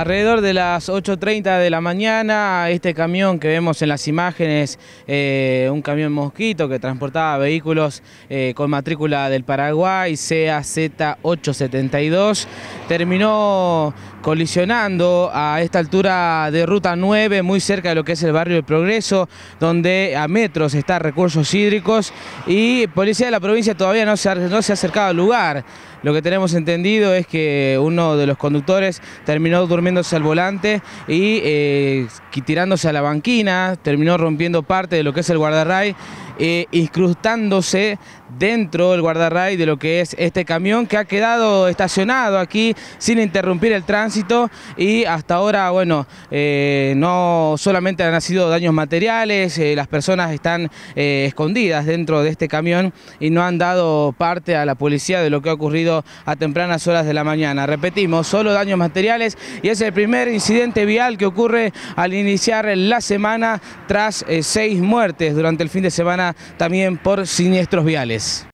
Alrededor de las 8.30 de la mañana, este camión que vemos en las imágenes, eh, un camión mosquito que transportaba vehículos eh, con matrícula del Paraguay, CAZ872, terminó colisionando a esta altura de Ruta 9, muy cerca de lo que es el barrio del Progreso, donde a metros está recursos hídricos y Policía de la Provincia todavía no se no se ha acercado al lugar. Lo que tenemos entendido es que uno de los conductores terminó durmiendo al volante y eh, tirándose a la banquina, terminó rompiendo parte de lo que es el guardarray, e incrustándose dentro del guardarray de lo que es este camión que ha quedado estacionado aquí sin interrumpir el tránsito y hasta ahora, bueno, eh, no solamente han sido daños materiales, las personas están escondidas dentro de este camión y no han dado parte a la policía de lo que ha ocurrido a tempranas horas de la mañana. Repetimos, solo daños materiales y es el primer incidente vial que ocurre al iniciar la semana tras eh, seis muertes durante el fin de semana también por siniestros viales.